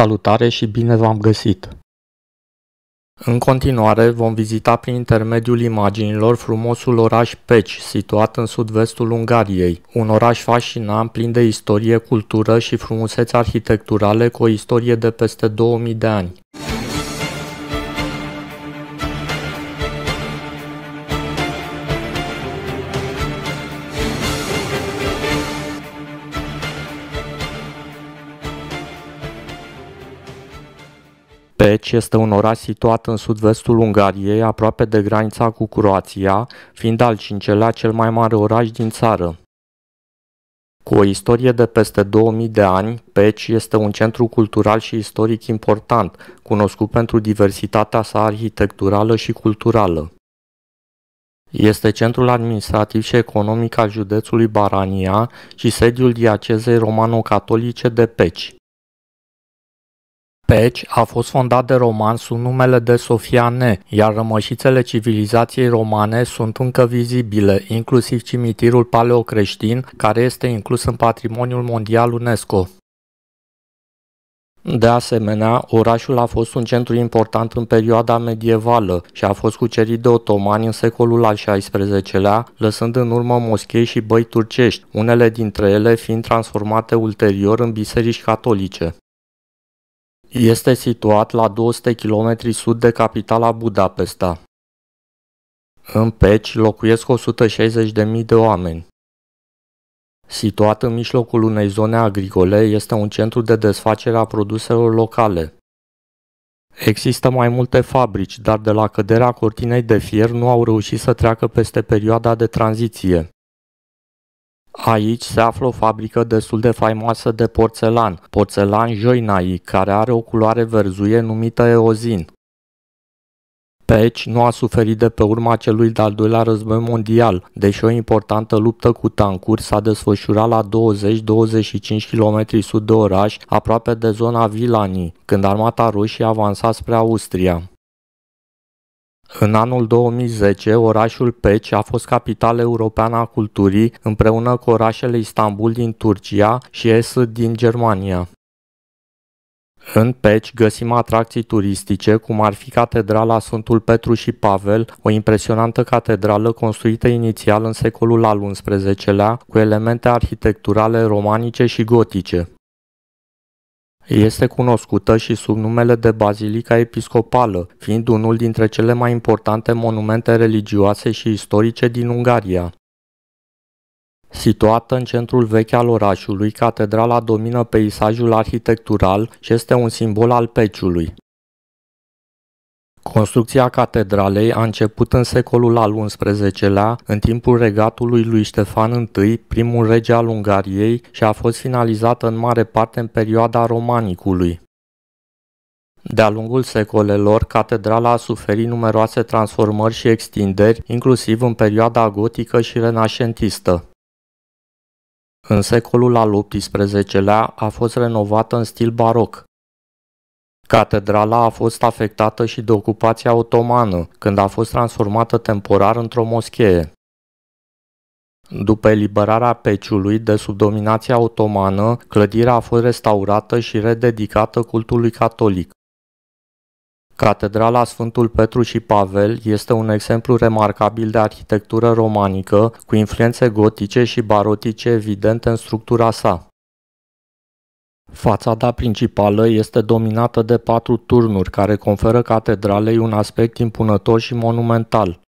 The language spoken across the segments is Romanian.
Salutare și bine v-am găsit! În continuare vom vizita prin intermediul imaginilor frumosul oraș Peci, situat în sud-vestul Ungariei, un oraș fascinant plin de istorie, cultură și frumusețe arhitecturale cu o istorie de peste 2000 de ani. Pec este un oraș situat în sud-vestul Ungariei, aproape de granița cu Croația, fiind al cincelea cel mai mare oraș din țară. Cu o istorie de peste 2000 de ani, Peci este un centru cultural și istoric important, cunoscut pentru diversitatea sa arhitecturală și culturală. Este centrul administrativ și economic al județului Barania și sediul diacezei romano-catolice de Peci. Peci a fost fondat de romani sub numele de Sofiane, iar rămășițele civilizației romane sunt încă vizibile, inclusiv cimitirul paleocreștin, care este inclus în patrimoniul mondial UNESCO. De asemenea, orașul a fost un centru important în perioada medievală și a fost cucerit de otomani în secolul al XVI-lea, lăsând în urmă moschei și băi turcești, unele dintre ele fiind transformate ulterior în biserici catolice. Este situat la 200 km sud de capitala Budapesta. În Peci locuiesc 160.000 de oameni. Situat în mijlocul unei zone agricole, este un centru de desfacere a produselor locale. Există mai multe fabrici, dar de la căderea cortinei de fier nu au reușit să treacă peste perioada de tranziție. Aici se află o fabrică destul de faimoasă de porțelan, porțelan joinai, care are o culoare verzuie numită eozin. Peci nu a suferit de pe urma celui de-al doilea război mondial, deși o importantă luptă cu tancuri s-a desfășurat la 20-25 km sud de oraș, aproape de zona Vilanii, când armata roșie avansa spre Austria. În anul 2010, orașul Peci a fost capitală europeană a culturii împreună cu orașele Istanbul din Turcia și Est din Germania. În Peci găsim atracții turistice, cum ar fi Catedrala Sfântul Petru și Pavel, o impresionantă catedrală construită inițial în secolul al XI-lea, cu elemente arhitecturale romanice și gotice. Este cunoscută și sub numele de Bazilica Episcopală, fiind unul dintre cele mai importante monumente religioase și istorice din Ungaria. Situată în centrul vechi al orașului, catedrala domină peisajul arhitectural și este un simbol al Peciului. Construcția catedralei a început în secolul al XI-lea, în timpul regatului lui Ștefan I, primul rege al Ungariei, și a fost finalizată în mare parte în perioada romanicului. De-a lungul secolelor, catedrala a suferit numeroase transformări și extinderi, inclusiv în perioada gotică și renașentistă. În secolul al XVIII-lea a fost renovată în stil baroc. Catedrala a fost afectată și de ocupația otomană, când a fost transformată temporar într-o moschee. După eliberarea Peciului de sub dominația otomană, clădirea a fost restaurată și rededicată cultului catolic. Catedrala Sfântul Petru și Pavel este un exemplu remarcabil de arhitectură romanică, cu influențe gotice și barotice evidente în structura sa. Fațada principală este dominată de patru turnuri care conferă catedralei un aspect impunător și monumental.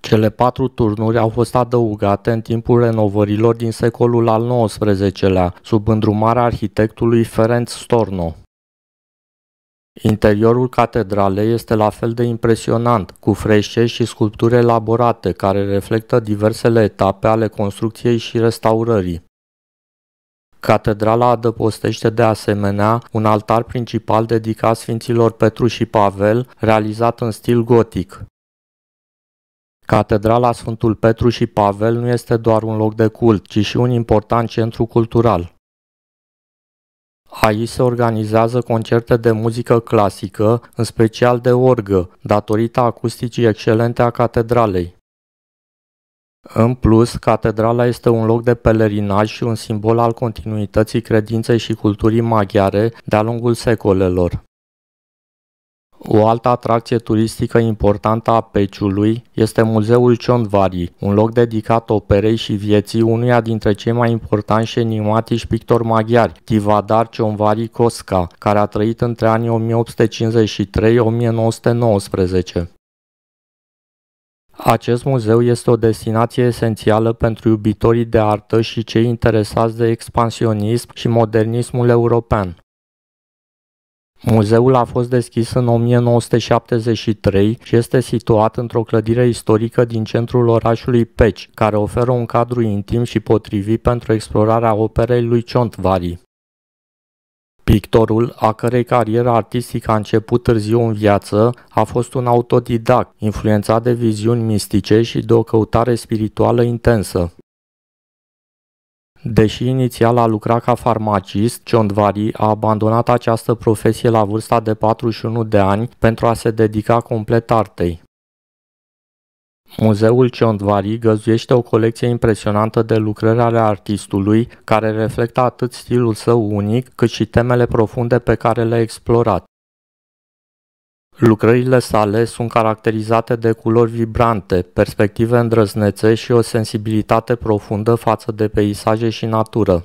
Cele patru turnuri au fost adăugate în timpul renovărilor din secolul al XIX-lea, sub îndrumarea arhitectului Ferenc Storno. Interiorul catedralei este la fel de impresionant, cu frește și sculpturi elaborate care reflectă diversele etape ale construcției și restaurării. Catedrala adăpostește de asemenea un altar principal dedicat Sfinților Petru și Pavel, realizat în stil gotic. Catedrala Sfântul Petru și Pavel nu este doar un loc de cult, ci și un important centru cultural. Aici se organizează concerte de muzică clasică, în special de orgă, datorită acusticii excelente a catedralei. În plus, catedrala este un loc de pelerinaj și un simbol al continuității credinței și culturii maghiare de-a lungul secolelor. O altă atracție turistică importantă a Peciului este Muzeul Ciondvari, un loc dedicat operei și vieții unuia dintre cei mai importanti și enigmatici pictori maghiari, Tivadar Ciondvari Cosca, care a trăit între anii 1853-1919. Acest muzeu este o destinație esențială pentru iubitorii de artă și cei interesați de expansionism și modernismul european. Muzeul a fost deschis în 1973 și este situat într-o clădire istorică din centrul orașului Peci, care oferă un cadru intim și potrivit pentru explorarea operei lui Ciontvari. Pictorul, a cărei cariera artistică a început târziu în viață, a fost un autodidact, influențat de viziuni mistice și de o căutare spirituală intensă. Deși inițial a lucrat ca farmacist, Ciondvari a abandonat această profesie la vârsta de 41 de ani pentru a se dedica complet artei. Muzeul Ciondvari găzduiește o colecție impresionantă de lucrări ale artistului, care reflectă atât stilul său unic, cât și temele profunde pe care le-a explorat. Lucrările sale sunt caracterizate de culori vibrante, perspective îndrăznețe și o sensibilitate profundă față de peisaje și natură.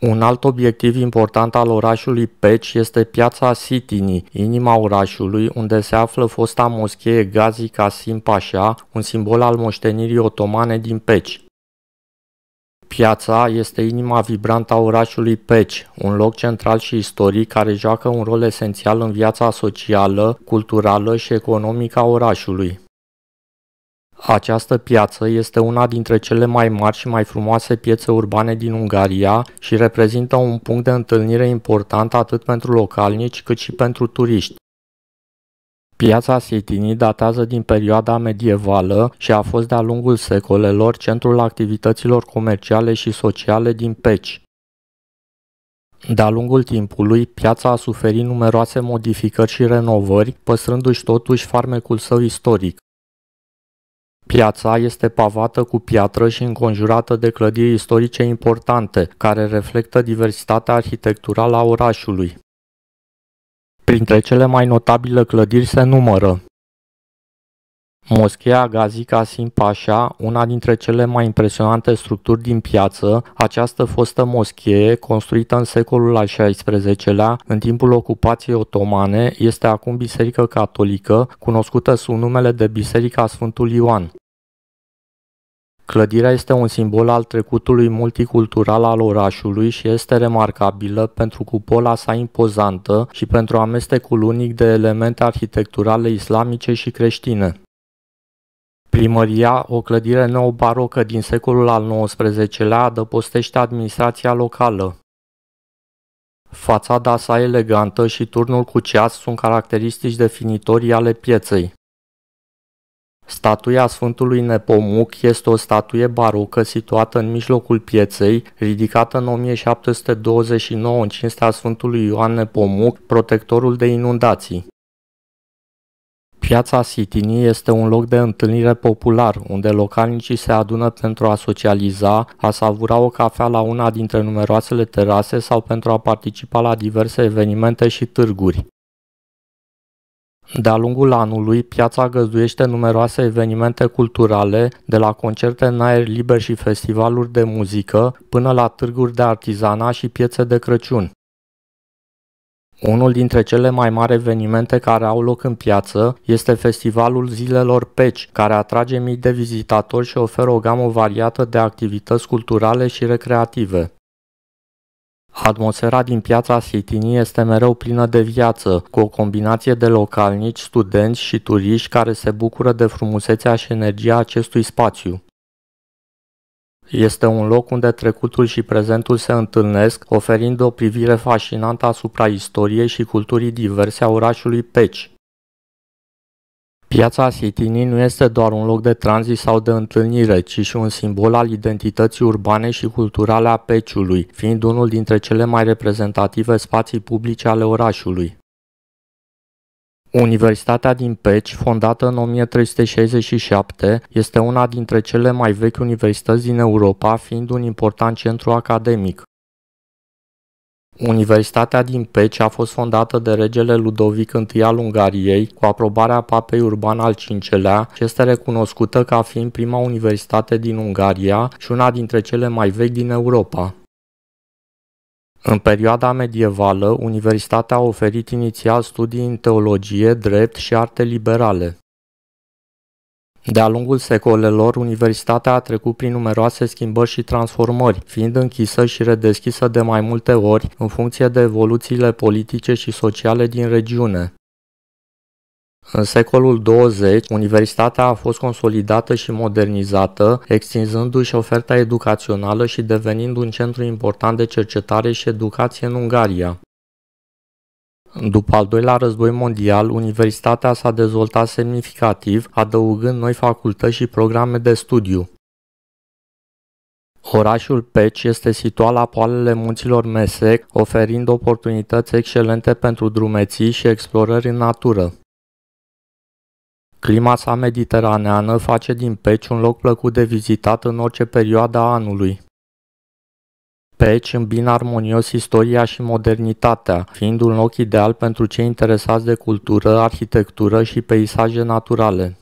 Un alt obiectiv important al orașului Peci este piața Sitini, inima orașului, unde se află fosta moschee Gazi Kasim Pașa, un simbol al moștenirii otomane din Peci. Piața este inima vibrantă a orașului Peci, un loc central și istoric care joacă un rol esențial în viața socială, culturală și economică a orașului. Această piață este una dintre cele mai mari și mai frumoase piețe urbane din Ungaria și reprezintă un punct de întâlnire important atât pentru localnici cât și pentru turiști. Piața Sitinii datează din perioada medievală și a fost de-a lungul secolelor centrul activităților comerciale și sociale din Peci. De-a lungul timpului, piața a suferit numeroase modificări și renovări, păstrându-și totuși farmecul său istoric. Piața este pavată cu piatră și înconjurată de clădiri istorice importante, care reflectă diversitatea arhitecturală a orașului. Printre cele mai notabile clădiri se numără Moschea Gazi Kasim Pasha, una dintre cele mai impresionante structuri din piață, această fostă moschee, construită în secolul al XVI-lea, în timpul ocupației otomane, este acum biserică catolică, cunoscută sub numele de Biserica Sfântul Ioan. Clădirea este un simbol al trecutului multicultural al orașului și este remarcabilă pentru cupola sa impozantă și pentru amestecul unic de elemente arhitecturale islamice și creștine. Primăria, o clădire neobarocă din secolul al XIX-lea, adăpostește administrația locală. Fațada sa elegantă și turnul cu ceas sunt caracteristici definitorii ale pieței. Statuia Sfântului Nepomuc este o statuie barocă situată în mijlocul pieței, ridicată în 1729 în cinstea Sfântului Ioan Nepomuc, protectorul de inundații. Piața Sitinii este un loc de întâlnire popular, unde localnicii se adună pentru a socializa, a savura o cafea la una dintre numeroasele terase sau pentru a participa la diverse evenimente și târguri. De-a lungul anului, piața găzduiește numeroase evenimente culturale, de la concerte în aer liber și festivaluri de muzică, până la târguri de artizana și piețe de Crăciun. Unul dintre cele mai mari evenimente care au loc în piață este Festivalul Zilelor Peci, care atrage mii de vizitatori și oferă o gamă variată de activități culturale și recreative. Atmosfera din piața Sitinii este mereu plină de viață, cu o combinație de localnici, studenți și turiști care se bucură de frumusețea și energia acestui spațiu. Este un loc unde trecutul și prezentul se întâlnesc, oferind o privire fascinantă asupra istoriei și culturii diverse a orașului Peci. Piața Sitinii nu este doar un loc de tranzit sau de întâlnire, ci și un simbol al identității urbane și culturale a Peciului, fiind unul dintre cele mai reprezentative spații publice ale orașului. Universitatea din Peci, fondată în 1367, este una dintre cele mai vechi universități din Europa, fiind un important centru academic. Universitatea din Peci a fost fondată de regele Ludovic I al Ungariei cu aprobarea papei Urban al V-lea și este recunoscută ca fiind prima universitate din Ungaria și una dintre cele mai vechi din Europa. În perioada medievală, universitatea a oferit inițial studii în teologie, drept și arte liberale. De-a lungul secolelor, universitatea a trecut prin numeroase schimbări și transformări, fiind închisă și redeschisă de mai multe ori în funcție de evoluțiile politice și sociale din regiune. În secolul 20, universitatea a fost consolidată și modernizată, extinzându-și oferta educațională și devenind un centru important de cercetare și educație în Ungaria. După al doilea război mondial, universitatea s-a dezvoltat semnificativ, adăugând noi facultăți și programe de studiu. Orașul Peci este situat la poalele munților Mesec, oferind oportunități excelente pentru drumeții și explorări în natură. Clima sa mediteraneană face din Peci un loc plăcut de vizitat în orice perioadă a anului. Peci îmbină armonios istoria și modernitatea, fiind un loc ideal pentru cei interesați de cultură, arhitectură și peisaje naturale.